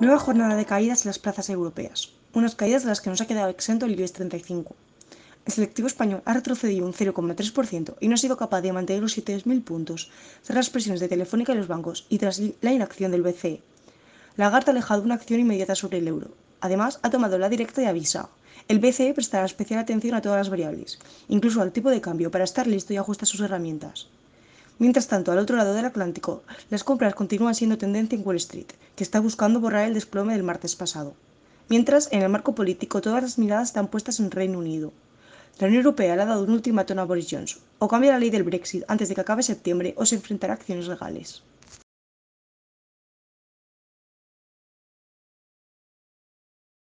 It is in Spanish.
Nueva jornada de caídas en las plazas europeas, unas caídas de las que nos ha quedado exento el IBEX 35. El selectivo español ha retrocedido un 0,3% y no ha sido capaz de mantener los 7.000 puntos tras las presiones de Telefónica y los bancos y tras la inacción del BCE. Lagarde ha alejado una acción inmediata sobre el euro. Además, ha tomado la directa y avisa. El BCE prestará especial atención a todas las variables, incluso al tipo de cambio, para estar listo y ajustar sus herramientas. Mientras tanto, al otro lado del Atlántico, las compras continúan siendo tendencia en Wall Street, que está buscando borrar el desplome del martes pasado. Mientras, en el marco político, todas las miradas están puestas en Reino Unido. La Unión Europea le ha dado un último tono a Boris Johnson. O cambia la ley del Brexit antes de que acabe septiembre o se enfrentará a acciones legales.